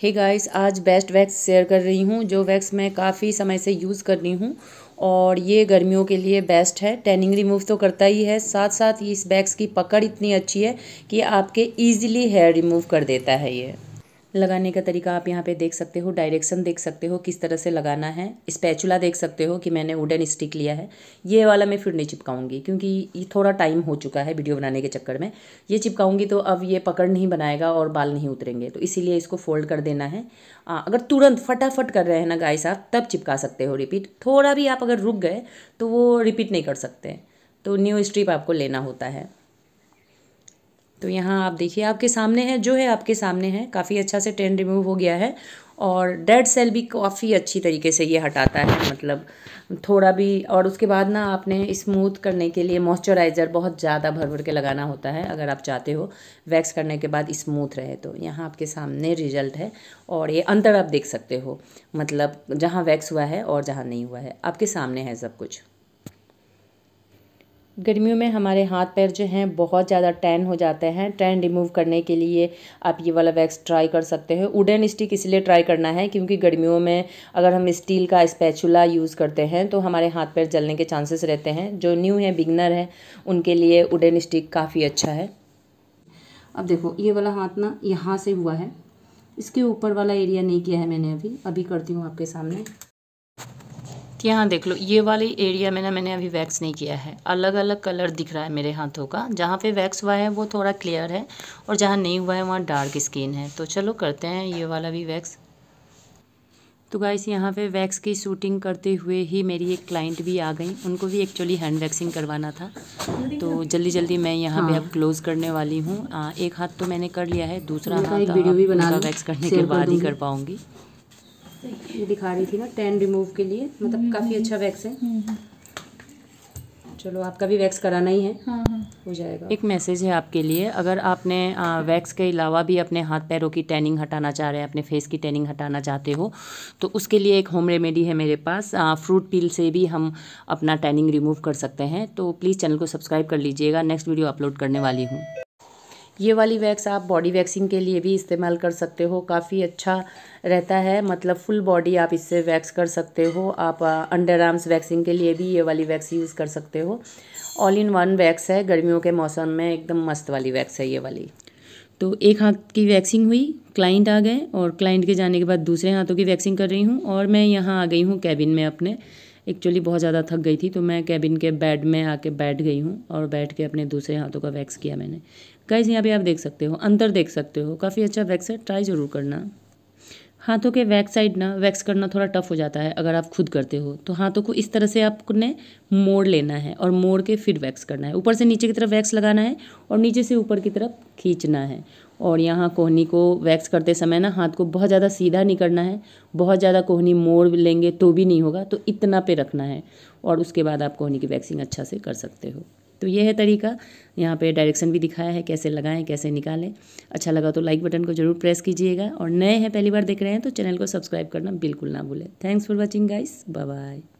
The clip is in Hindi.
हे hey गाइस आज बेस्ट वैक्स शेयर कर रही हूँ जो वैक्स मैं काफ़ी समय से यूज़ कर रही हूँ और ये गर्मियों के लिए बेस्ट है टैनिंग रिमूव तो करता ही है साथ साथ इस वैक्स की पकड़ इतनी अच्छी है कि आपके ईजिली हेयर रिमूव कर देता है ये लगाने का तरीका आप यहाँ पे देख सकते हो डायरेक्शन देख सकते हो किस तरह से लगाना है स्पैचुला देख सकते हो कि मैंने वुडन स्टिक लिया है ये वाला मैं फिर नहीं चिपकाऊंगी क्योंकि ये थोड़ा टाइम हो चुका है वीडियो बनाने के चक्कर में ये चिपकाऊंगी तो अब ये पकड़ नहीं बनाएगा और बाल नहीं उतरेंगे तो इसीलिए इसको फोल्ड कर देना है आ, अगर तुरंत फटाफट कर रहे हैं ना गाय साहब तब चिपका सकते हो रिपीट थोड़ा भी आप अगर रुक गए तो वो रिपीट नहीं कर सकते तो न्यू स्ट्रिप आपको लेना होता है तो यहाँ आप देखिए आपके सामने है जो है आपके सामने है काफ़ी अच्छा से टेन रिमूव हो गया है और डेड सेल भी काफ़ी अच्छी तरीके से ये हटाता है मतलब थोड़ा भी और उसके बाद ना आपने स्मूथ करने के लिए मॉइस्चराइज़र बहुत ज़्यादा भर भर के लगाना होता है अगर आप चाहते हो वैक्स करने के बाद स्मूथ रहे तो यहाँ आपके सामने रिजल्ट है और ये अंतर आप देख सकते हो मतलब जहाँ वैक्स हुआ है और जहाँ नहीं हुआ है आपके सामने है सब कुछ गर्मियों में हमारे हाथ पैर जो हैं बहुत ज़्यादा टैन हो जाते हैं टैन रिमूव करने के लिए आप ये वाला वैक्स ट्राई कर सकते हैं वुडन स्टिक इसलिए ट्राई करना है क्योंकि गर्मियों में अगर हम स्टील का स्पैचुला यूज़ करते हैं तो हमारे हाथ पैर जलने के चांसेस रहते हैं जो न्यू है बिगनर है उनके लिए वुडन स्टिक काफ़ी अच्छा है अब देखो ये वाला हाथ ना यहाँ से हुआ है इसके ऊपर वाला एरिया नहीं किया है मैंने अभी अभी करती हूँ आपके सामने यहाँ देख लो ये वाले एरिया में ना मैंने अभी वैक्स नहीं किया है अलग अलग कलर दिख रहा है मेरे हाथों का जहाँ पे वैक्स हुआ है वो थोड़ा क्लियर है और जहाँ नहीं हुआ है वहाँ डार्क स्किन है तो चलो करते हैं ये वाला भी वैक्स तो गाइस यहाँ पे वैक्स की शूटिंग करते हुए ही मेरी एक क्लाइंट भी आ गई उनको भी एक्चुअली हैंड वैक्सिंग करवाना था तो जल्दी जल्दी मैं यहाँ पे हाँ। अब क्लोज़ करने वाली हूँ एक हाथ तो मैंने कर लिया है दूसरा हाथ वीडियो भी बना वैक्स करने के बाद ही कर पाऊँगी दिखा रही थी ना टेन रिमूव के लिए मतलब हम्म, काफ़ी हम्म, अच्छा वैक्स है हम्म, चलो आपका भी वैक्स कराना ही है हाँ हाँ हो जाएगा एक मैसेज है आपके लिए अगर आपने आ, वैक्स के अलावा भी अपने हाथ पैरों की टैनिंग हटाना चाह रहे हैं अपने फेस की टैनिंग हटाना चाहते हो तो उसके लिए एक होम रेमेडी है मेरे पास आ, फ्रूट पील से भी हम अपना टैनिंग रिमूव कर सकते हैं तो प्लीज़ चैनल को सब्सक्राइब कर लीजिएगा नेक्स्ट वीडियो अपलोड करने वाली हूँ ये वाली वैक्स आप बॉडी वैक्सिंग के लिए भी इस्तेमाल कर सकते हो काफ़ी अच्छा रहता है मतलब फुल बॉडी आप इससे वैक्स कर सकते हो आप अंडर आर्म्स वैक्सिंग के लिए भी ये वाली वैक्स यूज़ कर सकते हो ऑल इन वन वैक्स है गर्मियों के मौसम में एकदम मस्त वाली वैक्स है ये वाली तो एक हाथ की वैक्सिंग हुई क्लाइंट आ गए और क्लाइंट के जाने के बाद दूसरे हाथों की वैक्सिंग कर रही हूँ और मैं यहाँ आ गई हूँ कैबिन में अपने एक्चुअली बहुत ज़्यादा थक गई थी तो मैं कैबिन के बेड में आके बैठ गई हूँ और बैठ के अपने दूसरे हाथों का वैक्स किया मैंने गाइज यहाँ पे आप देख सकते हो अंदर देख सकते हो काफ़ी अच्छा वैक्स है ट्राई ज़रूर करना हाथों के वैक्स साइड ना वैक्स करना थोड़ा टफ हो जाता है अगर आप खुद करते हो तो हाथों को इस तरह से आपने मोड़ लेना है और मोड़ के फिर वैक्स करना है ऊपर से नीचे की तरफ वैक्स लगाना है और नीचे से ऊपर की तरफ खींचना है और यहाँ कोहनी को वैक्स करते समय ना हाथ को बहुत ज़्यादा सीधा नहीं करना है बहुत ज़्यादा कोहनी मोड़ लेंगे तो भी नहीं होगा तो इतना पे रखना है और उसके बाद आप कोहनी की वैक्सिंग अच्छा से कर सकते हो तो ये है तरीका यहाँ पे डायरेक्शन भी दिखाया है कैसे लगाएं कैसे निकालें अच्छा लगा तो लाइक बटन को जरूर प्रेस कीजिएगा और नए हैं पहली बार देख रहे हैं तो चैनल को सब्सक्राइब करना बिल्कुल ना भूलें thanks for watching guys bye